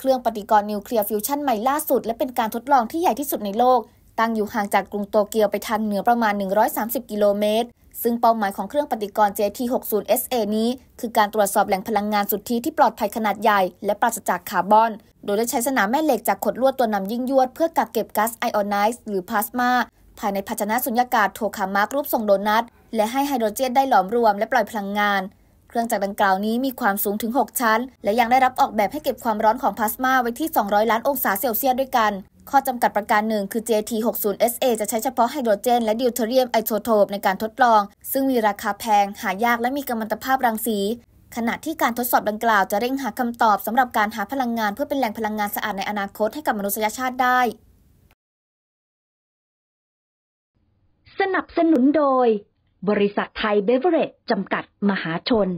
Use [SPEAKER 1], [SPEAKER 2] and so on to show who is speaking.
[SPEAKER 1] เครื่องปฏิกรณ์นิวเคลียร์ฟิวชั่นใหม่ล่าสุด และเป็นการทดลองที่ใหญ่ที่สุดในโลก ตั้งอยู่ห่างจากกรุงโตเกียวไปทางเหนือประมาณ 130 กิโลเมตร ซึ่งเป้าหมายของเครื่องปฏิกรณ์ JT60SA นี้ คือการตรวจสอบแหล่งพลังงานสุทธิที่ปลอดภัยขนาดใหญ่ และปราศจากคาร์บอน โดยได้ใช้สนามแม่เหล็กจากขดลวดตัวนำยิ่งยวด เพื่อกักเก็บก๊าซไอออนไนซ์หรือพลาสมาภายในภาชนะสุญญากาศโทคามาร์รูปทรงโดนัทและให้ไฮโดรเจนได้หลอมรวมและปล่อยพลังงานเครื่องจักรดังกล่าวนี้มีความสูงถึง 6 ชั้น และยังได้รับออกแบบให้เก็บความร้อนของพลาสมาไว้ที่ 200 ล้านองศาเซลเซียสด้วยกัน ข้อจำกัดประการหนึ่งคือ JT60SA จะใช้เฉพาะไฮโดรเจน และดิวเทเรียมไอโซโทปในการทดลอง ซึ่งมีราคาแพง หายากและมีกำมมันตภาพรังสี ขณะที่การทดสอบดังกล่าวจะเร่งหาคำตอบสำหรับการหาพลังงานเพื่อเป็นแหล่งพลังงานสะอาดในอนาคตให้กับมนุษยชาติได้
[SPEAKER 2] สนับสนุนโดยบริษัทไทยเบเวอเรจจำกัดมหาชน